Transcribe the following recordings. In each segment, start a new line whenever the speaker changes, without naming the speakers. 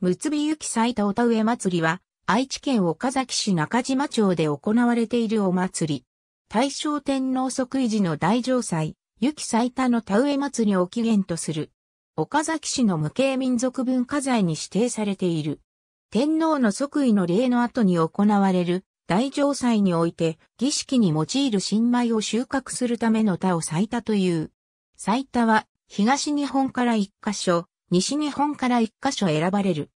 むつびゆきいたお田植え祭りは、愛知県岡崎市中島町で行われているお祭り。大正天皇即位時の大城祭、ゆ咲いたの田植え祭りを起源とする。岡崎市の無形民族文化財に指定されている。天皇の即位の礼の後に行われる大城祭において儀式に用いる新米を収穫するための田を咲いたという。咲いたは東日本から一箇所、西日本から1カ所選ばれる。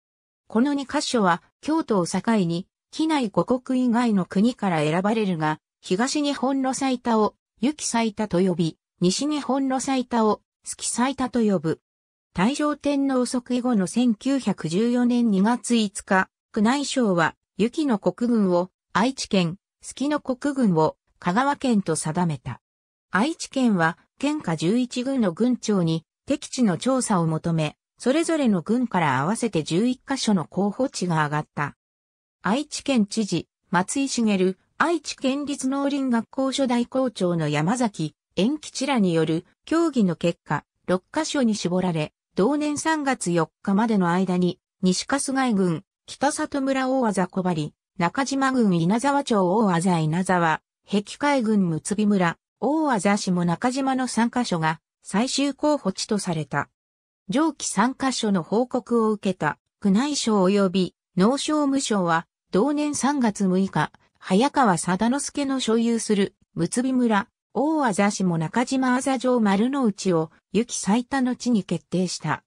この2カ所は京都を境に、機内5国以外の国から選ばれるが、東日本の最多を、雪最多と呼び、西日本の最多を、月最多と呼ぶ。大正天皇即位後の1914年2月5日、宮内省は、雪の国軍を、愛知県、月の国軍を、香川県と定めた。愛知県は、県下11軍の軍長に、敵地の調査を求め、それぞれの軍から合わせて11カ所の候補地が上がった。愛知県知事、松井茂、愛知県立農林学校初代校長の山崎、延吉らによる協議の結果、6カ所に絞られ、同年3月4日までの間に、西春日郡、北里村大和小針、中島郡稲沢町大和稲沢、碧海郡六尾村、大和下中島の3カ所が最終候補地とされた。上記3カ所の報告を受けた、宮内省及び農商務省は、同年3月6日、早川貞之助の所有する、むつび村、大あざ市も中島あざ城丸の内を、雪き最多の地に決定した。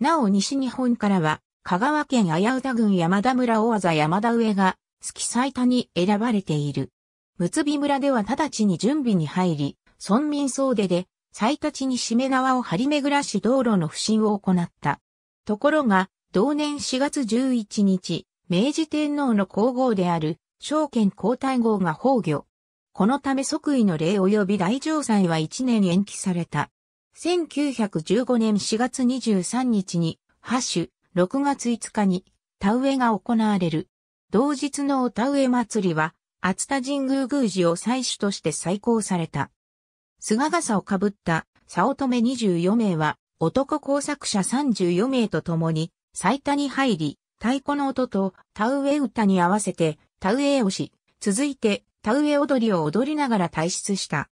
なお西日本からは、香川県綾歌郡山田村大あざ山田上が、月最多に選ばれている。むつび村では直ちに準備に入り、村民総出で最多ちに締め縄を張り巡らし道路の不審を行った。ところが、同年4月11日、明治天皇の皇后である、証券皇太后が崩御。このため即位の礼及び大上祭は1年延期された。1915年4月23日に、ハ種、6月5日に、田植えが行われる。同日のお田植え祭りは、厚田神宮宮司を祭主として再興された。菅笠をかぶった、早乙女24名は、男工作者34名と共に、最多に入り、太鼓の音と田植え歌に合わせて、田植えをし、続いて田植え踊りを踊りながら退出した。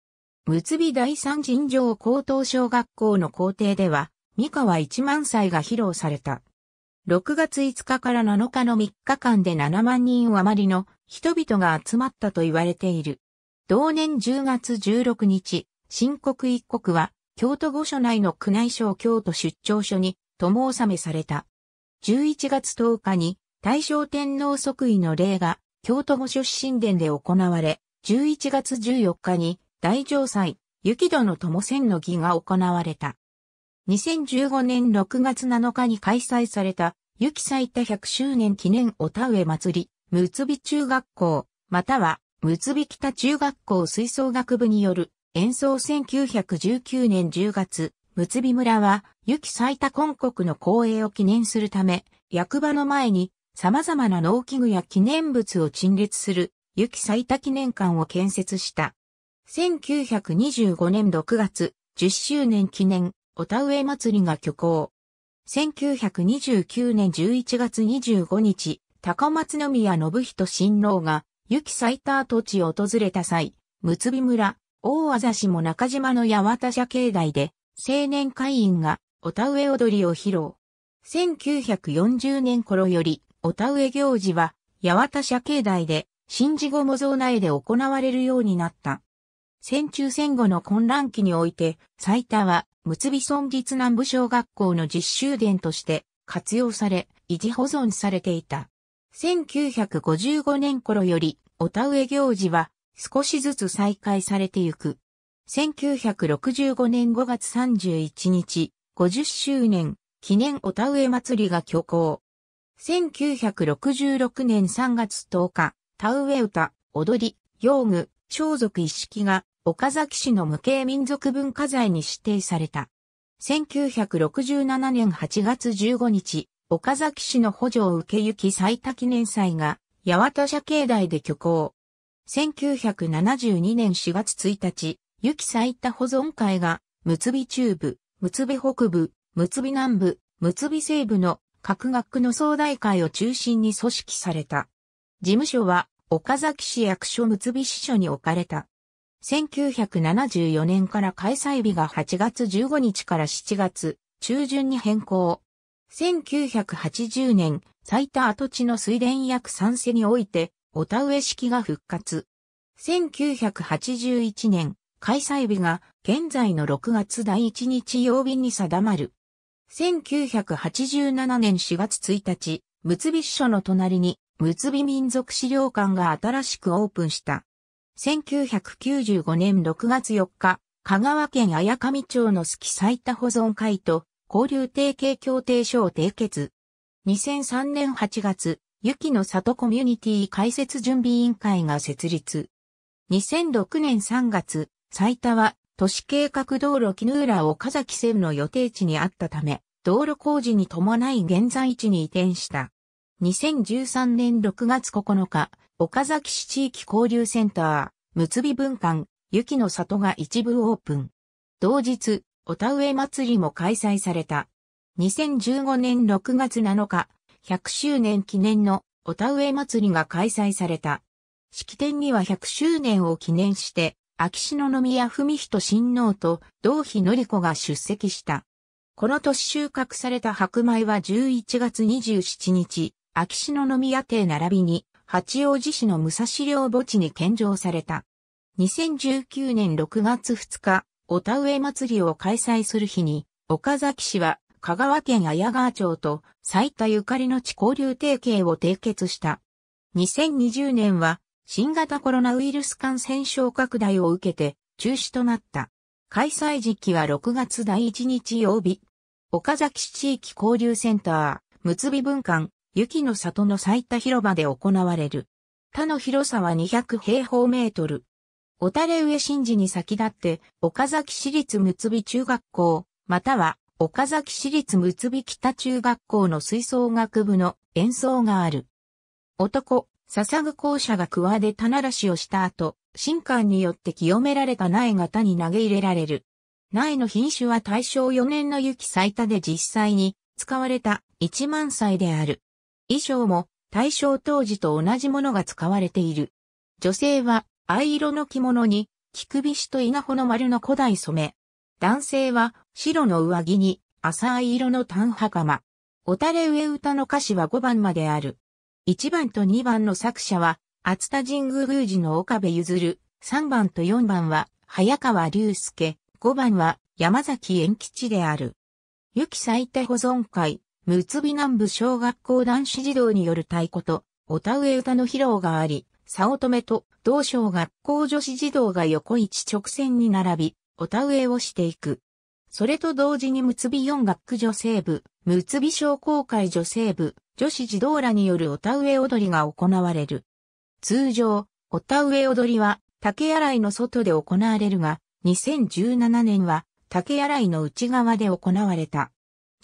むつび第三尋常高等小学校の校庭では、三河一万歳が披露された。6月5日から7日の3日間で7万人余りの人々が集まったと言われている。同年10月16日、新国一国は、京都御所内の宮内省京都出張所に、友納めされた。11月10日に、大正天皇即位の礼が、京都御所神殿で行われ、11月14日に、大城祭、雪戸の友仙の儀が行われた。2015年6月7日に開催された、雪最多100周年記念お田植え祭り、むつび中学校、または、むつび北中学校吹奏楽部による演奏1919年10月、睦美村は、雪き最多今国の公営を記念するため、役場の前に様々な農機具や記念物を陳列する、雪き最多記念館を建設した。1925年6月、10周年記念、お田植え祭りが挙行。1929年11月25日、高松宮信人新郎が、雪き最多跡地を訪れた際、睦美村、大あざしも中島の八幡社境内で、青年会員が、お田植え踊りを披露。1940年頃より、お田植え行事は、八幡社境内で、新地後模造内で行われるようになった。戦中戦後の混乱期において、最多は、結び村立南部小学校の実習伝として活用され、維持保存されていた。1955年頃より、お田植え行事は、少しずつ再開されてゆく。1965年5月31日、50周年記念お田植え祭りが挙行。1966年3月10日、田植え歌、踊り、用具、装束一式が岡崎市の無形民族文化財に指定された。1967年8月15日、岡崎市の補助を受け行き最多記念祭が、八幡社境内で挙行。1972年4月1日、雪咲いた保存会が、むつび中部、むつび北部、むつび南部、むつび西部の各学区の総大会を中心に組織された。事務所は、岡崎市役所むつび支所に置かれた。1974年から開催日が8月15日から7月中旬に変更。1980年、咲いた跡地の水田約賛世において、お田植式が復活。1981年、開催日が現在の6月第1日曜日に定まる。1987年4月1日、むつび支所の隣に、むつび民族資料館が新しくオープンした。1995年6月4日、香川県綾上町の好き最多保存会と交流提携協定書を締結。2003年8月、雪の里コミュニティ開設準備委員会が設立。2006年3月、埼玉都市計画道路の浦岡崎線の予定地にあったため、道路工事に伴い現在地に移転した。2013年6月9日、岡崎市地域交流センター、むつび文館、雪の里が一部オープン。同日、お田植え祭りも開催された。2015年6月7日、100周年記念のお田植え祭りが開催された。式典には100周年を記念して、秋篠宮文人親王と同妃典子が出席した。この年収穫された白米は11月27日、秋篠宮邸並びに八王子市の武蔵陵墓地に献上された。2019年6月2日、お田植え祭りを開催する日に、岡崎市は香川県綾川町と埼玉ゆかりの地交流提携を締結した。2020年は新型コロナウイルス感染症拡大を受けて中止となった。開催時期は6月第1日曜日。岡崎市地域交流センター、むつび文館、雪の里の埼玉広場で行われる。他の広さは200平方メートル。小垂上神事に先立って、岡崎市立むつび中学校、または岡崎市立むつび北中学校の吹奏楽部の演奏がある。男、笹ぐ校舎が桑で棚出しをした後、神官によって清められた苗型に投げ入れられる。苗の品種は大正4年の雪最多で実際に使われた一万歳である。衣装も大正当時と同じものが使われている。女性は藍色の着物に、菊菱しと稲穂の丸の古代染め。男性は白の上着に浅い色の短袴。おたれ上歌の歌詞は5番まである。1番と2番の作者は、厚田神宮宮司の岡部譲る、3番と4番は、早川隆介、5番は、山崎縁吉である。雪き咲いて保存会、むつび南部小学校男子児童による太鼓と、おたうえ歌の披露があり、早乙女と同小学校女子児童が横一直線に並び、おたうえをしていく。それと同時にむつび四学区女性部、むつび商工会女性部、女子児童らによるお田植踊りが行われる。通常、お田植踊りは竹洗いの外で行われるが、2017年は竹洗いの内側で行われた。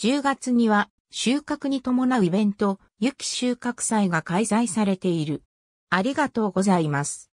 10月には収穫に伴うイベント、雪収穫祭が開催されている。ありがとうございます。